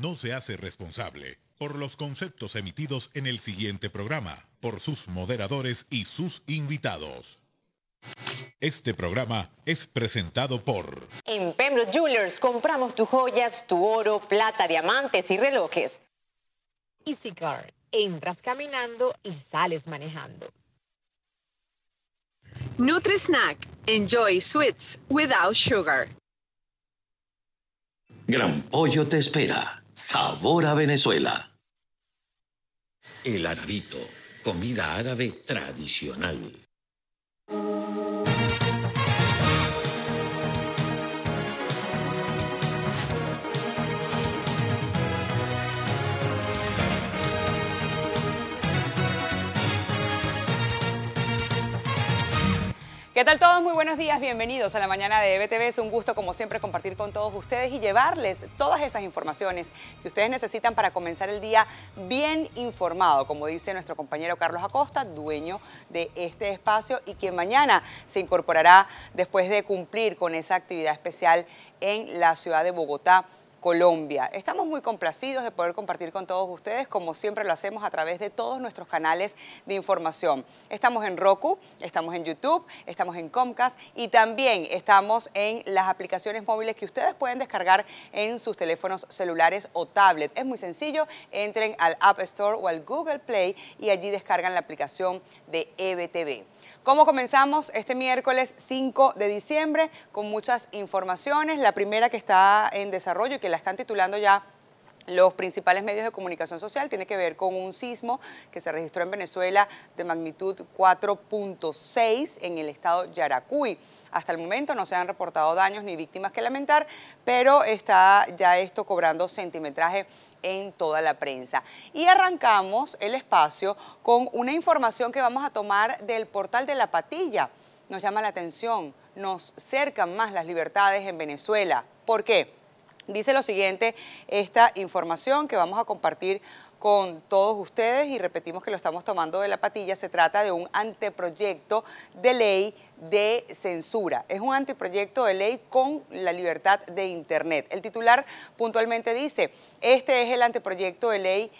no se hace responsable por los conceptos emitidos en el siguiente programa, por sus moderadores y sus invitados. Este programa es presentado por... En Pembroke Jewelers compramos tus joyas, tu oro, plata, diamantes y relojes. Car, Entras caminando y sales manejando. Nutri Snack. Enjoy sweets without sugar. Gran Pollo te espera. Sabor a Venezuela. El arabito, comida árabe tradicional. ¿Qué tal todos? Muy buenos días, bienvenidos a la mañana de EBTV. Es un gusto, como siempre, compartir con todos ustedes y llevarles todas esas informaciones que ustedes necesitan para comenzar el día bien informado, como dice nuestro compañero Carlos Acosta, dueño de este espacio y quien mañana se incorporará después de cumplir con esa actividad especial en la ciudad de Bogotá Colombia. Estamos muy complacidos de poder compartir con todos ustedes, como siempre lo hacemos a través de todos nuestros canales de información. Estamos en Roku, estamos en YouTube, estamos en Comcast y también estamos en las aplicaciones móviles que ustedes pueden descargar en sus teléfonos celulares o tablet. Es muy sencillo, entren al App Store o al Google Play y allí descargan la aplicación de EBTV. ¿Cómo comenzamos este miércoles 5 de diciembre? Con muchas informaciones. La primera que está en desarrollo y que la están titulando ya los principales medios de comunicación social tiene que ver con un sismo que se registró en Venezuela de magnitud 4.6 en el estado Yaracuy. Hasta el momento no se han reportado daños ni víctimas que lamentar, pero está ya esto cobrando centimetraje en toda la prensa. Y arrancamos el espacio con una información que vamos a tomar del portal de la patilla. Nos llama la atención, nos cercan más las libertades en Venezuela. ¿Por qué? Dice lo siguiente esta información que vamos a compartir con todos ustedes y repetimos que lo estamos tomando de la patilla, se trata de un anteproyecto de ley de censura. Es un anteproyecto de ley con la libertad de Internet. El titular puntualmente dice, este es el anteproyecto de ley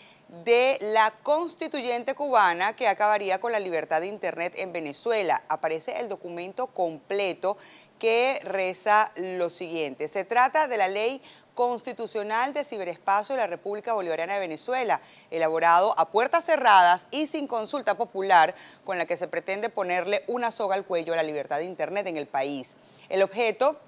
de la constituyente cubana que acabaría con la libertad de Internet en Venezuela. Aparece el documento completo que reza lo siguiente. Se trata de la ley constitucional de ciberespacio de la República Bolivariana de Venezuela, elaborado a puertas cerradas y sin consulta popular, con la que se pretende ponerle una soga al cuello a la libertad de Internet en el país. El objeto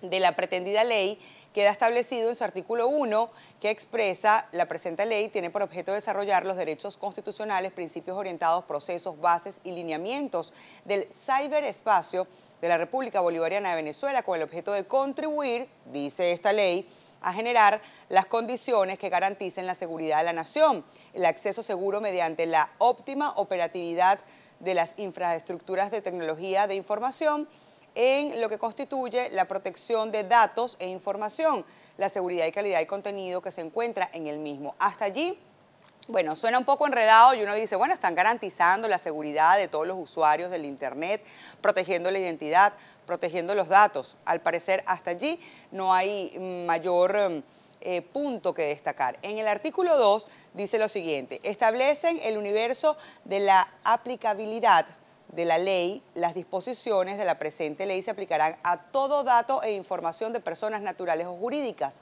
de la pretendida ley queda establecido en su artículo 1 que expresa la presente ley tiene por objeto desarrollar los derechos constitucionales, principios orientados, procesos, bases y lineamientos del ciberespacio de la República Bolivariana de Venezuela con el objeto de contribuir, dice esta ley, a generar las condiciones que garanticen la seguridad de la nación, el acceso seguro mediante la óptima operatividad de las infraestructuras de tecnología de información en lo que constituye la protección de datos e información, la seguridad y calidad de contenido que se encuentra en el mismo. Hasta allí, bueno, suena un poco enredado y uno dice, bueno, están garantizando la seguridad de todos los usuarios del Internet, protegiendo la identidad, protegiendo los datos. Al parecer, hasta allí no hay mayor... Em, eh, punto que destacar. En el artículo 2 dice lo siguiente, establecen el universo de la aplicabilidad de la ley, las disposiciones de la presente ley se aplicarán a todo dato e información de personas naturales o jurídicas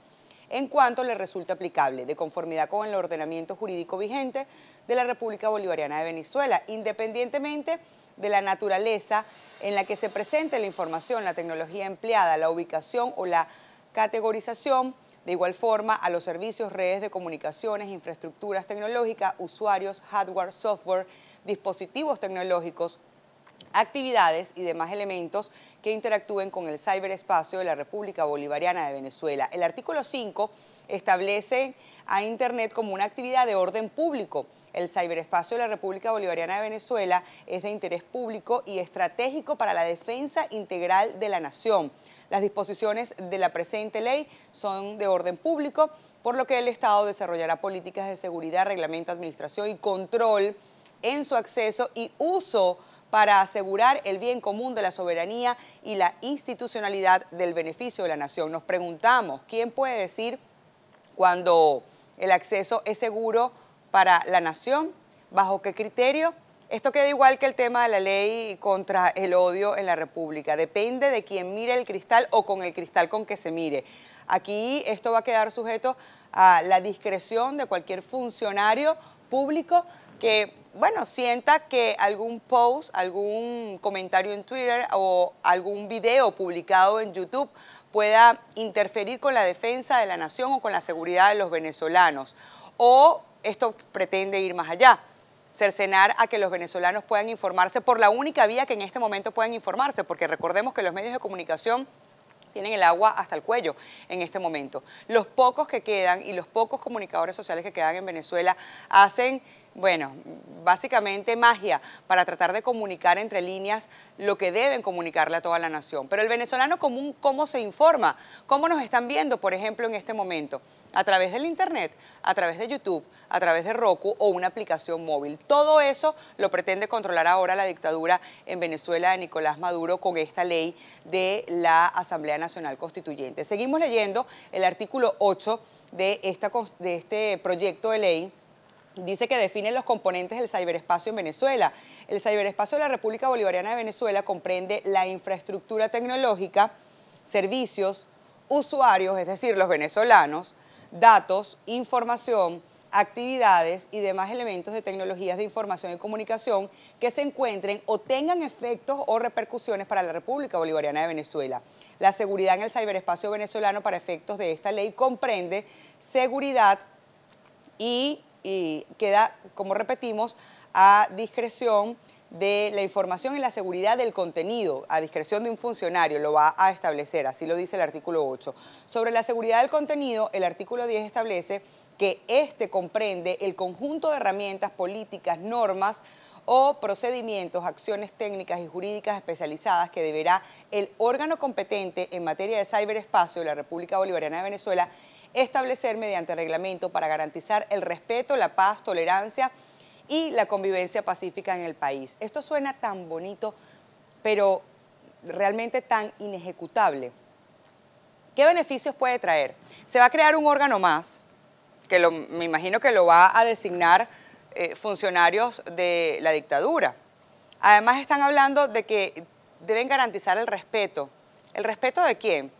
en cuanto le resulte aplicable, de conformidad con el ordenamiento jurídico vigente de la República Bolivariana de Venezuela, independientemente de la naturaleza en la que se presente la información, la tecnología empleada, la ubicación o la categorización, de igual forma a los servicios, redes de comunicaciones, infraestructuras tecnológicas, usuarios, hardware, software, dispositivos tecnológicos, actividades y demás elementos que interactúen con el ciberespacio de la República Bolivariana de Venezuela. El artículo 5 establece a Internet como una actividad de orden público. El ciberespacio de la República Bolivariana de Venezuela es de interés público y estratégico para la defensa integral de la nación. Las disposiciones de la presente ley son de orden público, por lo que el Estado desarrollará políticas de seguridad, reglamento, administración y control en su acceso y uso para asegurar el bien común de la soberanía y la institucionalidad del beneficio de la nación. Nos preguntamos, ¿quién puede decir cuando el acceso es seguro para la nación, bajo qué criterio. Esto queda igual que el tema de la ley contra el odio en la República. Depende de quien mire el cristal o con el cristal con que se mire. Aquí esto va a quedar sujeto a la discreción de cualquier funcionario público que, bueno, sienta que algún post, algún comentario en Twitter o algún video publicado en YouTube pueda interferir con la defensa de la nación o con la seguridad de los venezolanos. O esto pretende ir más allá, cercenar a que los venezolanos puedan informarse por la única vía que en este momento puedan informarse, porque recordemos que los medios de comunicación tienen el agua hasta el cuello en este momento. Los pocos que quedan y los pocos comunicadores sociales que quedan en Venezuela hacen bueno, básicamente magia para tratar de comunicar entre líneas lo que deben comunicarle a toda la nación. Pero el venezolano común, ¿cómo se informa? ¿Cómo nos están viendo, por ejemplo, en este momento? A través del Internet, a través de YouTube, a través de Roku o una aplicación móvil. Todo eso lo pretende controlar ahora la dictadura en Venezuela de Nicolás Maduro con esta ley de la Asamblea Nacional Constituyente. Seguimos leyendo el artículo 8 de, de este proyecto de ley dice que define los componentes del ciberespacio en Venezuela. El ciberespacio de la República Bolivariana de Venezuela comprende la infraestructura tecnológica, servicios, usuarios, es decir, los venezolanos, datos, información, actividades y demás elementos de tecnologías de información y comunicación que se encuentren o tengan efectos o repercusiones para la República Bolivariana de Venezuela. La seguridad en el ciberespacio venezolano para efectos de esta ley comprende seguridad y y queda, como repetimos, a discreción de la información y la seguridad del contenido a discreción de un funcionario, lo va a establecer, así lo dice el artículo 8. Sobre la seguridad del contenido, el artículo 10 establece que este comprende el conjunto de herramientas, políticas, normas o procedimientos, acciones técnicas y jurídicas especializadas que deberá el órgano competente en materia de ciberespacio de la República Bolivariana de Venezuela establecer mediante reglamento para garantizar el respeto, la paz, tolerancia y la convivencia pacífica en el país. Esto suena tan bonito, pero realmente tan inejecutable. ¿Qué beneficios puede traer? Se va a crear un órgano más, que me imagino que lo va a designar eh, funcionarios de la dictadura. Además están hablando de que deben garantizar el respeto. ¿El respeto de quién?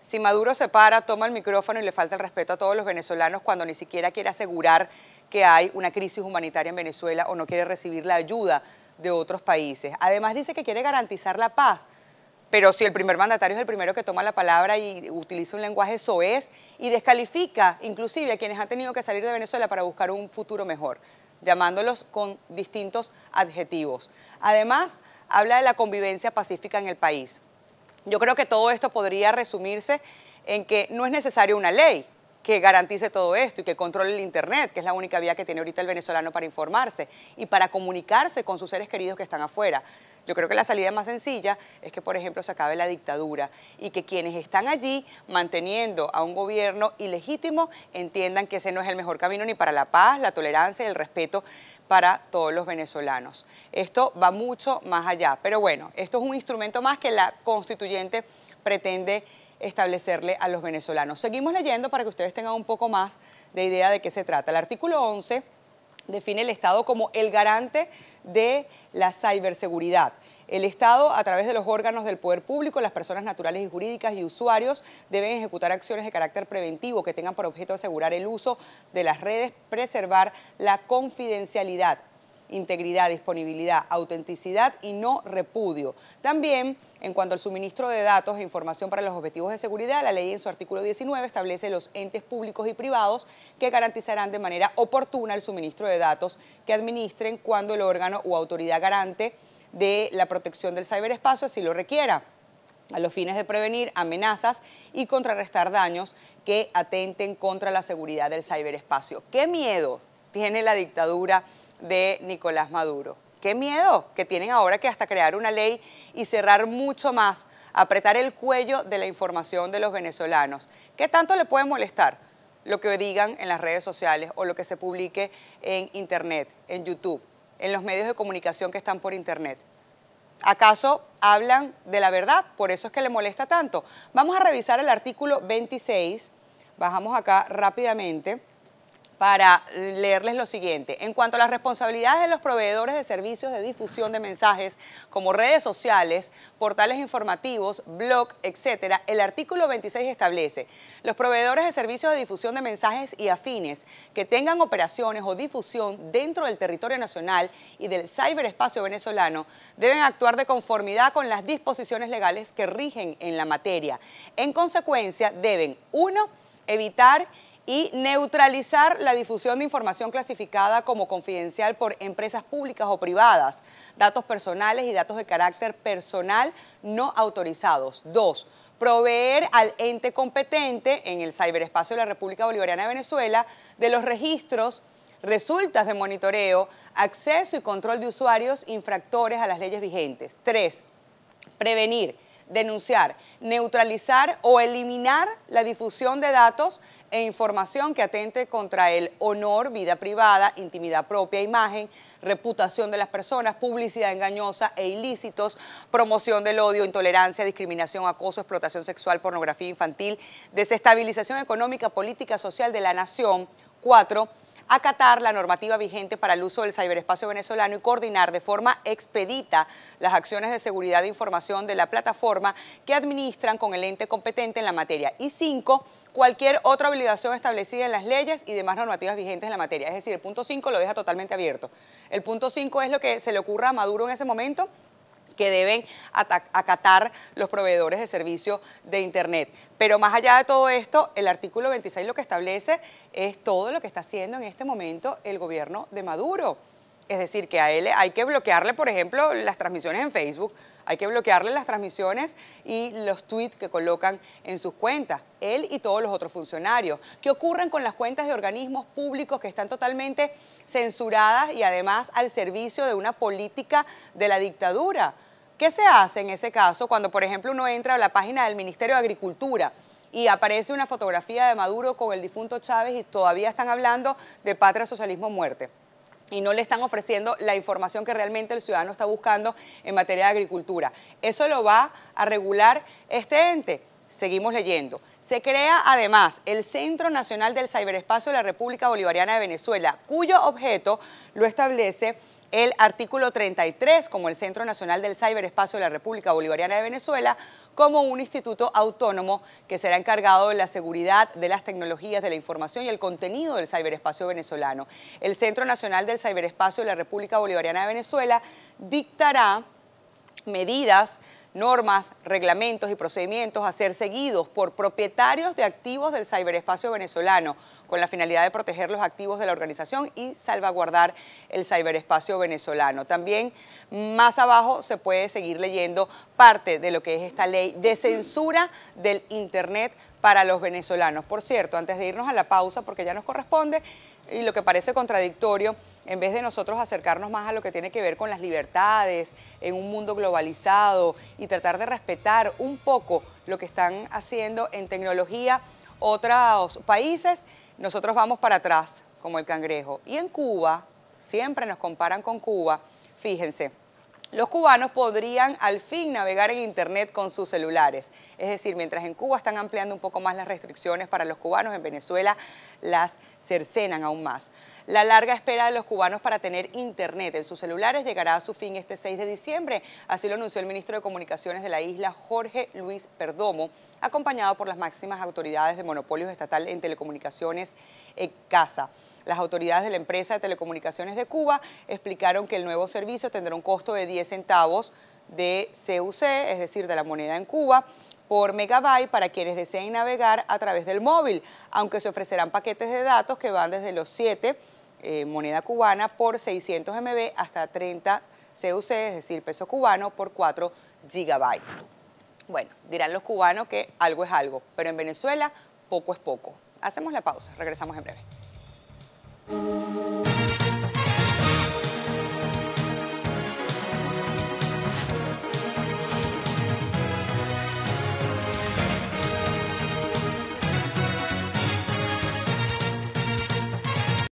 Si Maduro se para, toma el micrófono y le falta el respeto a todos los venezolanos cuando ni siquiera quiere asegurar que hay una crisis humanitaria en Venezuela o no quiere recibir la ayuda de otros países. Además dice que quiere garantizar la paz, pero si el primer mandatario es el primero que toma la palabra y utiliza un lenguaje soez y descalifica inclusive a quienes han tenido que salir de Venezuela para buscar un futuro mejor, llamándolos con distintos adjetivos. Además, habla de la convivencia pacífica en el país. Yo creo que todo esto podría resumirse en que no es necesaria una ley que garantice todo esto y que controle el Internet, que es la única vía que tiene ahorita el venezolano para informarse y para comunicarse con sus seres queridos que están afuera. Yo creo que la salida más sencilla es que, por ejemplo, se acabe la dictadura y que quienes están allí manteniendo a un gobierno ilegítimo entiendan que ese no es el mejor camino ni para la paz, la tolerancia y el respeto para todos los venezolanos. Esto va mucho más allá, pero bueno, esto es un instrumento más que la constituyente pretende establecerle a los venezolanos. Seguimos leyendo para que ustedes tengan un poco más de idea de qué se trata. El artículo 11 define el Estado como el garante de la ciberseguridad el Estado, a través de los órganos del poder público, las personas naturales y jurídicas y usuarios deben ejecutar acciones de carácter preventivo que tengan por objeto asegurar el uso de las redes, preservar la confidencialidad integridad, disponibilidad, autenticidad y no repudio. También, en cuanto al suministro de datos e información para los objetivos de seguridad, la ley en su artículo 19 establece los entes públicos y privados que garantizarán de manera oportuna el suministro de datos que administren cuando el órgano u autoridad garante de la protección del ciberespacio si lo requiera a los fines de prevenir amenazas y contrarrestar daños que atenten contra la seguridad del ciberespacio. ¿Qué miedo tiene la dictadura de Nicolás Maduro? ¿Qué miedo que tienen ahora que hasta crear una ley y cerrar mucho más, apretar el cuello de la información de los venezolanos? ¿Qué tanto le puede molestar lo que digan en las redes sociales o lo que se publique en Internet, en YouTube? en los medios de comunicación que están por Internet. ¿Acaso hablan de la verdad? Por eso es que le molesta tanto. Vamos a revisar el artículo 26. Bajamos acá rápidamente para leerles lo siguiente. En cuanto a las responsabilidades de los proveedores de servicios de difusión de mensajes como redes sociales, portales informativos, blog, etcétera, el artículo 26 establece los proveedores de servicios de difusión de mensajes y afines que tengan operaciones o difusión dentro del territorio nacional y del ciberespacio venezolano deben actuar de conformidad con las disposiciones legales que rigen en la materia. En consecuencia, deben, uno, evitar y neutralizar la difusión de información clasificada como confidencial por empresas públicas o privadas, datos personales y datos de carácter personal no autorizados. Dos, proveer al ente competente en el ciberespacio de la República Bolivariana de Venezuela de los registros, resultas de monitoreo, acceso y control de usuarios infractores a las leyes vigentes. Tres, prevenir, denunciar, neutralizar o eliminar la difusión de datos e información que atente contra el honor, vida privada, intimidad propia, imagen, reputación de las personas, publicidad engañosa e ilícitos, promoción del odio, intolerancia, discriminación, acoso, explotación sexual, pornografía infantil, desestabilización económica, política, social de la nación. Cuatro, acatar la normativa vigente para el uso del ciberespacio venezolano y coordinar de forma expedita las acciones de seguridad de información de la plataforma que administran con el ente competente en la materia. Y cinco, cualquier otra obligación establecida en las leyes y demás normativas vigentes en la materia. Es decir, el punto 5 lo deja totalmente abierto. El punto 5 es lo que se le ocurra a Maduro en ese momento que deben acatar los proveedores de servicio de Internet. Pero más allá de todo esto, el artículo 26 lo que establece es todo lo que está haciendo en este momento el gobierno de Maduro. Es decir, que a él hay que bloquearle, por ejemplo, las transmisiones en Facebook, hay que bloquearle las transmisiones y los tweets que colocan en sus cuentas, él y todos los otros funcionarios. ¿Qué ocurren con las cuentas de organismos públicos que están totalmente censuradas y además al servicio de una política de la dictadura? ¿Qué se hace en ese caso cuando, por ejemplo, uno entra a la página del Ministerio de Agricultura? y aparece una fotografía de Maduro con el difunto Chávez y todavía están hablando de patria, socialismo, muerte y no le están ofreciendo la información que realmente el ciudadano está buscando en materia de agricultura. Eso lo va a regular este ente. Seguimos leyendo. Se crea además el Centro Nacional del Ciberespacio de la República Bolivariana de Venezuela, cuyo objeto lo establece el artículo 33 como el Centro Nacional del Ciberespacio de la República Bolivariana de Venezuela, como un instituto autónomo que será encargado de la seguridad de las tecnologías de la información y el contenido del ciberespacio venezolano. El Centro Nacional del Ciberespacio de la República Bolivariana de Venezuela dictará medidas normas, reglamentos y procedimientos a ser seguidos por propietarios de activos del ciberespacio venezolano, con la finalidad de proteger los activos de la organización y salvaguardar el ciberespacio venezolano. También más abajo se puede seguir leyendo parte de lo que es esta ley de censura del Internet para los venezolanos. Por cierto, antes de irnos a la pausa, porque ya nos corresponde, y lo que parece contradictorio, en vez de nosotros acercarnos más a lo que tiene que ver con las libertades en un mundo globalizado y tratar de respetar un poco lo que están haciendo en tecnología otros países, nosotros vamos para atrás, como el cangrejo. Y en Cuba, siempre nos comparan con Cuba, Fíjense, los cubanos podrían al fin navegar en Internet con sus celulares. Es decir, mientras en Cuba están ampliando un poco más las restricciones para los cubanos, en Venezuela las cercenan aún más. La larga espera de los cubanos para tener internet en sus celulares llegará a su fin este 6 de diciembre, así lo anunció el ministro de Comunicaciones de la isla, Jorge Luis Perdomo, acompañado por las máximas autoridades de monopolio estatal en telecomunicaciones en Casa. Las autoridades de la empresa de telecomunicaciones de Cuba explicaron que el nuevo servicio tendrá un costo de 10 centavos de CUC, es decir, de la moneda en Cuba, por megabyte para quienes deseen navegar a través del móvil, aunque se ofrecerán paquetes de datos que van desde los 7 eh, moneda cubana por 600 MB hasta 30 CUC, es decir, peso cubano por 4 gigabytes. Bueno, dirán los cubanos que algo es algo, pero en Venezuela poco es poco. Hacemos la pausa, regresamos en breve.